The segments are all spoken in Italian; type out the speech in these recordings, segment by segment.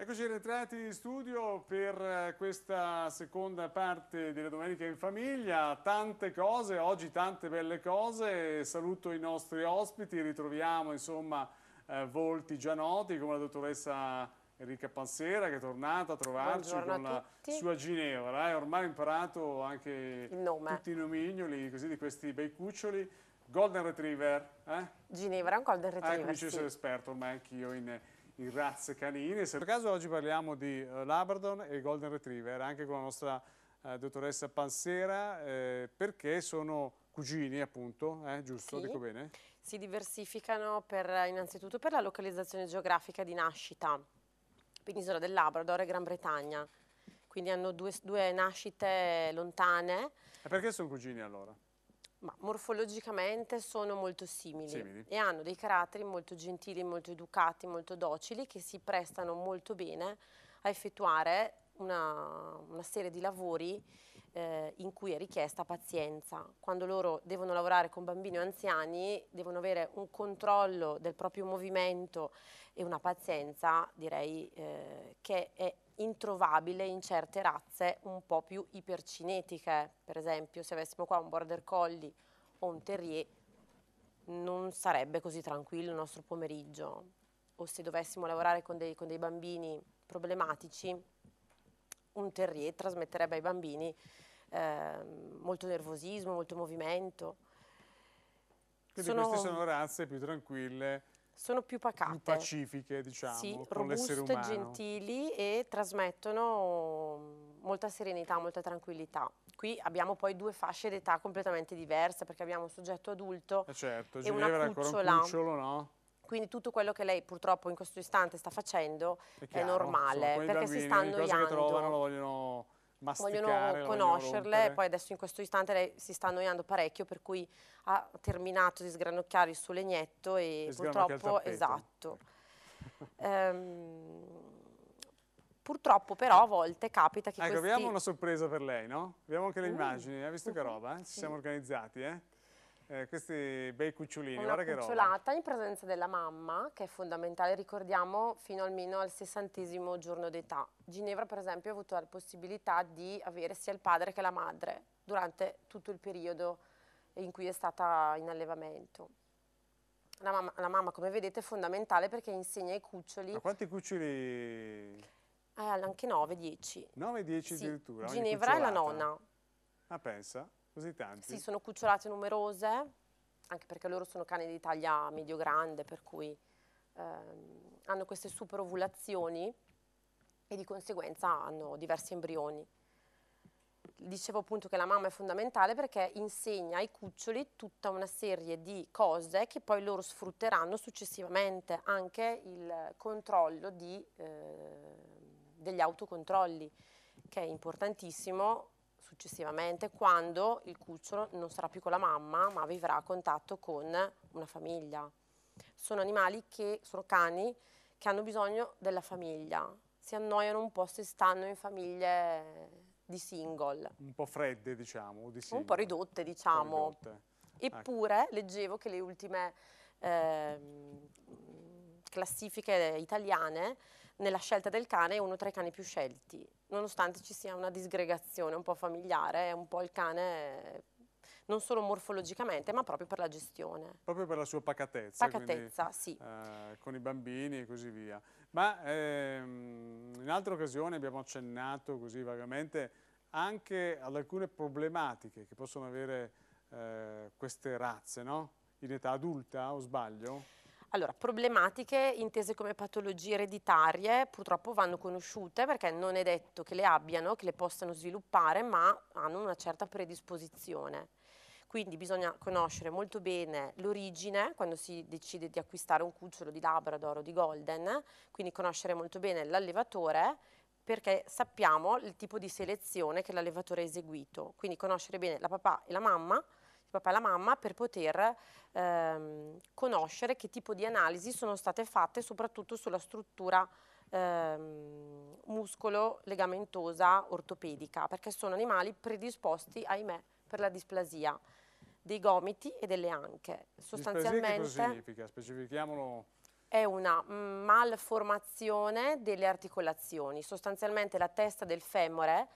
Eccoci rientrati in studio per eh, questa seconda parte delle Domeniche in Famiglia, tante cose, oggi tante belle cose, saluto i nostri ospiti, ritroviamo insomma eh, volti già noti come la dottoressa Enrica Pansera che è tornata a trovarci Buongiorno con a la sua Ginevra, eh, ormai ho imparato anche tutti i nomignoli così, di questi bei cuccioli, Golden Retriever. Eh? Ginevra è un Golden Retriever, ah, ecco, ci sono esperto ormai anch'io in in razze canine. Se per caso oggi parliamo di eh, Labrador e Golden Retriever, anche con la nostra eh, dottoressa Pansera, eh, perché sono cugini appunto, eh, giusto? Sì. Dico bene? Si diversificano per, innanzitutto per la localizzazione geografica di nascita, penisola del Labrador e Gran Bretagna, quindi hanno due, due nascite lontane. E perché sono cugini allora? Ma morfologicamente sono molto simili, simili, e hanno dei caratteri molto gentili, molto educati, molto docili che si prestano molto bene a effettuare una, una serie di lavori eh, in cui è richiesta pazienza. Quando loro devono lavorare con bambini o anziani devono avere un controllo del proprio movimento e una pazienza direi eh, che è introvabile in certe razze un po' più ipercinetiche. Per esempio, se avessimo qua un border collie o un terrier, non sarebbe così tranquillo il nostro pomeriggio. O se dovessimo lavorare con dei, con dei bambini problematici, un terrier trasmetterebbe ai bambini eh, molto nervosismo, molto movimento. Quindi sono... queste sono razze più tranquille sono più pacate. Più pacifiche, diciamo, sì, robuste, gentili e trasmettono mm, molta serenità, molta tranquillità. Qui abbiamo poi due fasce d'età completamente diverse perché abbiamo un soggetto adulto eh certo, e una cucciola. Un cucciolo, no? Quindi tutto quello che lei purtroppo in questo istante sta facendo è, chiaro, è normale, perché bambini, si stanno annoiando. Le cose che trovano lo vogliono vogliono conoscerle e poi adesso in questo istante lei si sta annoiando parecchio per cui ha terminato di sgranocchiare il suo legnetto e, e purtroppo esatto. ehm, purtroppo però a volte capita che ecco, questi... abbiamo una sorpresa per lei, no? Abbiamo anche le mm. immagini, mm. hai visto che mm-hmm. roba? Eh? Ci sì. siamo organizzati, eh? eh, questi bei cucciolini, Una guarda cucciolata in presenza della mamma, che è fondamentale, ricordiamo, fino almeno al sessantesimo giorno d'età. Ginevra, per esempio, ha avuto la possibilità di avere sia il padre che la madre durante tutto il periodo in cui è stata in allevamento. La mamma, la mamma come vedete, è fondamentale perché insegna ai cuccioli... Ma quanti cuccioli... Eh, anche 9-10. 9-10 sì. addirittura? Ginevra è la nonna. Ah, pensa. Così tanti? Sì, sono cucciolate numerose, anche perché loro sono cani di taglia medio-grande, per cui ehm, hanno queste super ovulazioni e di conseguenza hanno diversi embrioni. Dicevo appunto che la mamma è fondamentale perché insegna ai cuccioli tutta una serie di cose che poi loro sfrutteranno successivamente, anche il controllo di, eh, degli autocontrolli, che è importantissimo successivamente quando il cucciolo non sarà più con la mamma ma vivrà a contatto con una famiglia. Sono animali che sono cani che hanno bisogno della famiglia, si annoiano un po' se stanno in famiglie di single. Un po' fredde diciamo, di Un po' ridotte diciamo. po ridotte. Ecco. Eppure ecco. leggevo che le ultime eh, classifiche italiane nella scelta del cane è uno tra i cani più scelti nonostante ci sia una disgregazione un po' familiare, un po' il cane non solo morfologicamente ma proprio per la gestione. Proprio per la sua pacatezza. Pacatezza, quindi, sì. Eh, con i bambini e così via. Ma ehm, in altre occasioni abbiamo accennato così vagamente anche ad alcune problematiche che possono avere eh, queste razze, no? In età adulta o sbaglio? Allora, problematiche intese come patologie ereditarie purtroppo vanno conosciute perché non è detto che le abbiano, che le possano sviluppare, ma hanno una certa predisposizione. Quindi bisogna conoscere molto bene l'origine quando si decide di acquistare un cucciolo di Labrador o di Golden, quindi conoscere molto bene l'allevatore perché sappiamo il tipo di selezione che l'allevatore ha eseguito. Quindi conoscere bene la papà e la mamma, il papà e la mamma per poter ehm, conoscere che tipo di analisi sono state fatte soprattutto sulla struttura ehm, muscolo-legamentosa ortopedica, perché sono animali predisposti, ahimè, per la displasia dei gomiti e delle anche. Sostanzialmente, cosa significa? Specifichiamolo. È una mm, malformazione delle articolazioni, sostanzialmente la testa del femore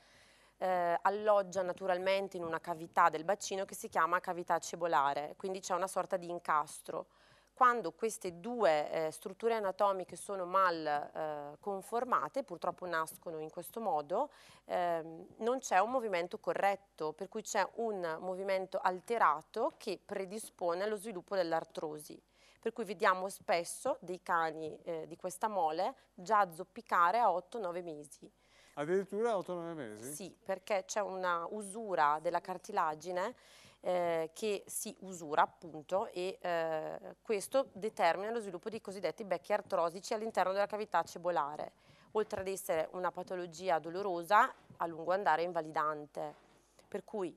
eh, alloggia naturalmente in una cavità del bacino che si chiama cavità cebolare, quindi c'è una sorta di incastro. Quando queste due eh, strutture anatomiche sono mal eh, conformate, purtroppo nascono in questo modo, ehm, non c'è un movimento corretto, per cui c'è un movimento alterato che predispone allo sviluppo dell'artrosi per cui vediamo spesso dei cani eh, di questa mole già zoppicare a 8-9 mesi. Addirittura 8-9 mesi? Sì, perché c'è una usura della cartilagine eh, che si usura appunto e eh, questo determina lo sviluppo di cosiddetti becchi artrosici all'interno della cavità cebolare, oltre ad essere una patologia dolorosa a lungo andare invalidante. Per cui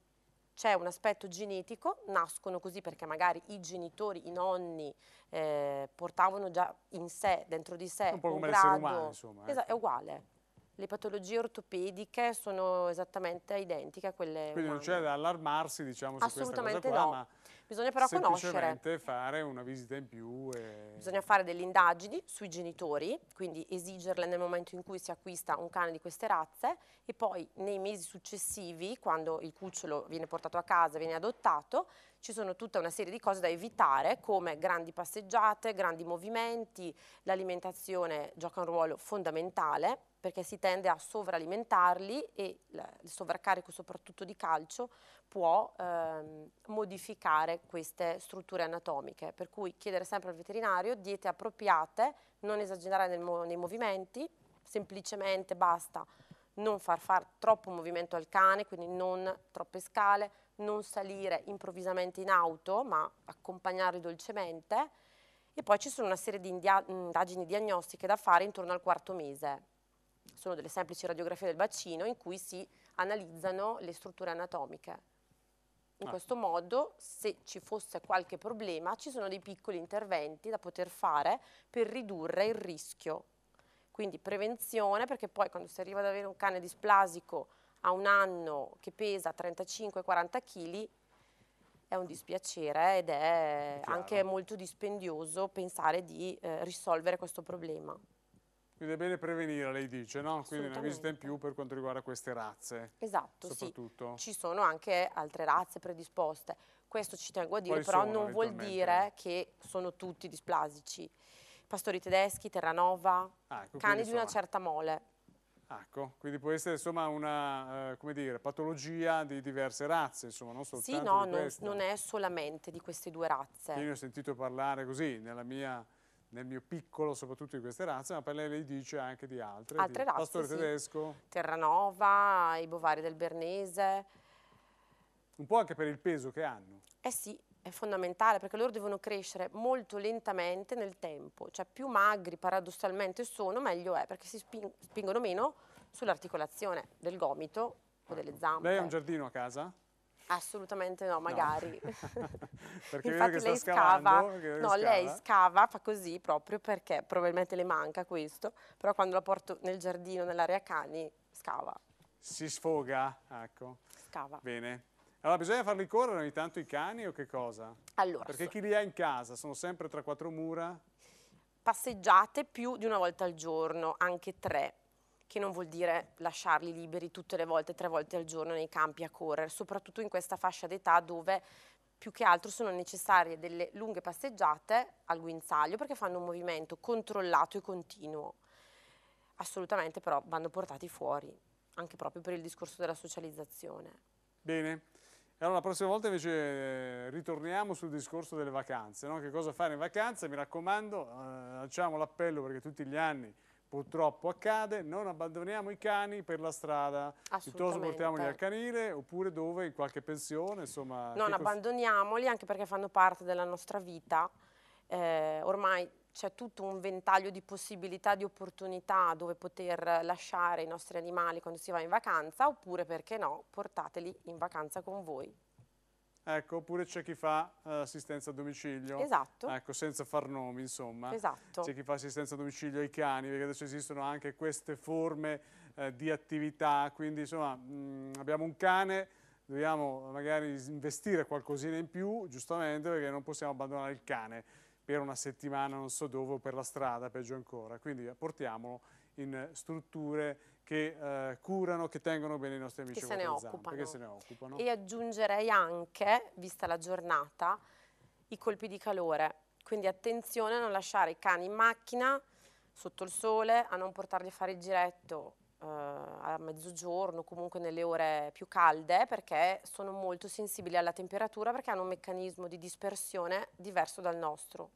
c'è un aspetto genetico, nascono così perché magari i genitori, i nonni eh, portavano già in sé, dentro di sé, un po' come grado, umani, insomma. Eh. è uguale le patologie ortopediche sono esattamente identiche a quelle Quindi umane. non c'è da allarmarsi diciamo, su questa cosa qua, no. ma bisogna però conoscere. fare una visita in più. E... Bisogna fare delle indagini sui genitori, quindi esigerle nel momento in cui si acquista un cane di queste razze e poi nei mesi successivi, quando il cucciolo viene portato a casa, viene adottato, ci sono tutta una serie di cose da evitare come grandi passeggiate, grandi movimenti, l'alimentazione gioca un ruolo fondamentale perché si tende a sovralimentarli e il sovraccarico soprattutto di calcio può ehm, modificare queste strutture anatomiche, per cui chiedere sempre al veterinario diete appropriate, non esagerare nel, nei movimenti, semplicemente basta non far fare troppo movimento al cane, quindi non troppe scale, non salire improvvisamente in auto, ma accompagnarli dolcemente. E poi ci sono una serie di indagini diagnostiche da fare intorno al quarto mese sono delle semplici radiografie del bacino in cui si analizzano le strutture anatomiche. In ah. questo modo, se ci fosse qualche problema, ci sono dei piccoli interventi da poter fare per ridurre il rischio. Quindi prevenzione, perché poi quando si arriva ad avere un cane displasico a un anno che pesa 35-40 kg, è un dispiacere ed è, è anche molto dispendioso pensare di eh, risolvere questo problema. Quindi è bene prevenire, lei dice, no? Quindi una visita in più per quanto riguarda queste razze. Esatto, soprattutto. Sì. Ci sono anche altre razze predisposte. Questo ci tengo a dire, Quali però sono, non vuol dire che sono tutti displasici. Pastori tedeschi, Terranova, ah, ecco, cani di una certa mole. Ecco, quindi può essere insomma una eh, dire, patologia di diverse razze, insomma, non soltanto Sì, no, non, non, è solamente di queste due razze. Io ne ho sentito parlare così nella mia nel mio piccolo soprattutto di queste razze, ma per lei lei dice anche di altre. Altre di razze, Pastore sì. tedesco. Terranova, i bovari del Bernese. Un po' anche per il peso che hanno. Eh sì, è fondamentale perché loro devono crescere molto lentamente nel tempo, cioè più magri paradossalmente sono meglio è perché si sping spingono meno sull'articolazione del gomito o delle zampe. Lei ha un giardino a casa? Assolutamente no, magari. No. perché Infatti lei scava, no, scava. lei scava, fa così proprio perché probabilmente le manca questo, però quando la porto nel giardino, nell'area cani, scava. Si sfoga, ecco. Scava. Bene. Allora bisogna farli correre ogni tanto i cani o che cosa? Allora. Perché chi li ha in casa sono sempre tra quattro mura? Passeggiate più di una volta al giorno, anche tre che non vuol dire lasciarli liberi tutte le volte, tre volte al giorno nei campi a correre, soprattutto in questa fascia d'età dove più che altro sono necessarie delle lunghe passeggiate al guinzaglio perché fanno un movimento controllato e continuo. Assolutamente però vanno portati fuori, anche proprio per il discorso della socializzazione. Bene. Allora la prossima volta invece ritorniamo sul discorso delle vacanze, no? che cosa fare in vacanza, mi raccomando, eh, lanciamo l'appello perché tutti gli anni purtroppo accade, non abbandoniamo i cani per la strada, piuttosto portiamoli al canile oppure dove in qualche pensione, insomma. Non abbandoniamoli anche perché fanno parte della nostra vita, eh, ormai c'è tutto un ventaglio di possibilità, di opportunità dove poter lasciare i nostri animali quando si va in vacanza oppure perché no, portateli in vacanza con voi. Ecco, oppure c'è chi fa uh, assistenza a domicilio. Esatto. Ecco, senza far nomi, insomma. Esatto. C'è chi fa assistenza a domicilio ai cani, perché adesso esistono anche queste forme uh, di attività. Quindi, insomma, mh, mm, abbiamo un cane, dobbiamo magari investire qualcosina in più, giustamente, perché non possiamo abbandonare il cane per una settimana, non so dove, o per la strada, peggio ancora. Quindi portiamolo in strutture che eh, curano, che tengono bene i nostri amici che se, ne occupano. che se ne occupano. E aggiungerei anche, vista la giornata, i colpi di calore. Quindi attenzione a non lasciare i cani in macchina, sotto il sole, a non portarli a fare il giretto eh, a mezzogiorno, comunque nelle ore più calde, perché sono molto sensibili alla temperatura, perché hanno un meccanismo di dispersione diverso dal nostro.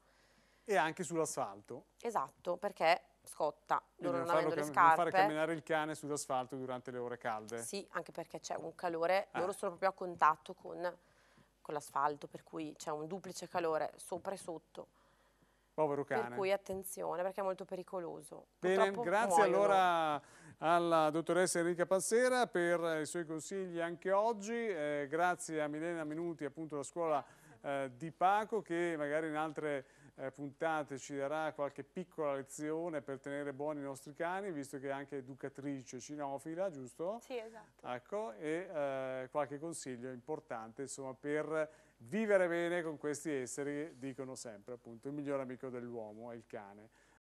E anche sull'asfalto. Esatto, perché scotta, loro non, non avendo le scarpe. Non fare camminare il cane sull'asfalto durante le ore calde. Sì, anche perché c'è un calore, ah. loro sono proprio a contatto con, con l'asfalto, per cui c'è un duplice calore sopra e sotto. Povero cane. Per cui attenzione, perché è molto pericoloso. Bene, Purtroppo grazie muoiono. allora alla dottoressa Enrica Passera per eh, i suoi consigli anche oggi. Eh, grazie a Milena Minuti, appunto la scuola eh, di Paco, che magari in altre eh, puntate ci darà qualche piccola lezione per tenere buoni i nostri cani, visto che è anche educatrice cinofila, giusto? Sì, esatto. Ecco, e eh, qualche consiglio importante insomma, per vivere bene con questi esseri, dicono sempre appunto, il miglior amico dell'uomo è il cane.